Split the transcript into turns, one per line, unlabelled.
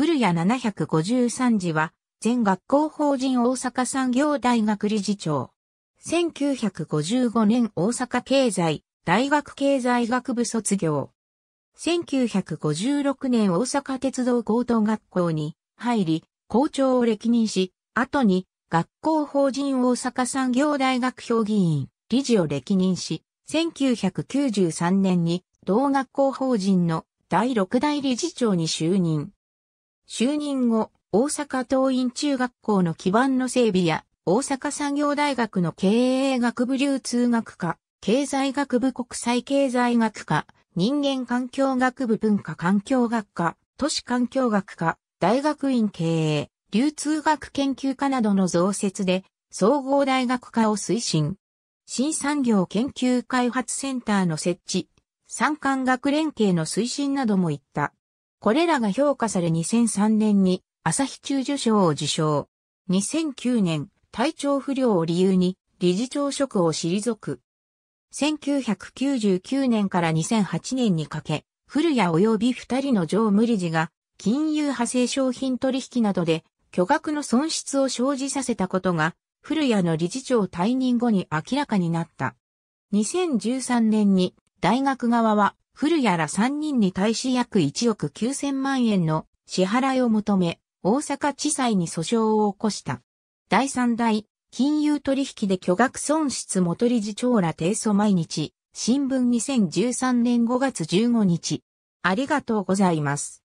古谷753
次は、全学校法人大阪産業大学理事長。1955年大阪経済大学経済学部卒業。1956年大阪鉄道高等学校に入り、校長を歴任し、後に学校法人大阪産業大学評議員、理事を歴任し、1993年に同学校法人の第6代理事長に就任。就任後、大阪桐蔭中学校の基盤の整備や、大阪産業大学の経営学部流通学科、経済学部国際経済学科、人間環境学部文化環境学科、都市環境学科、大学院経営、流通学研究科などの増設で、総合大学科を推進。新産業研究開発センターの設置、産官学連携の推進などもいった。これらが評価され2003年に朝日中受賞を受賞。2009年、体調不良を理由に理事長職を退く。1999年から2008年にかけ、古谷及び二人の常務理事が金融派生商品取引などで巨額の損失を生じさせたことが、古谷の理事長退任後に明らかになった。2013年に大学側は古谷ら3人に対し約1億9000万円の支払いを求め、大阪地裁に訴訟を起こした。第3代、金融取引で巨額損失元理事長ら提訴毎日、新聞2013年5月15
日。ありがとうございます。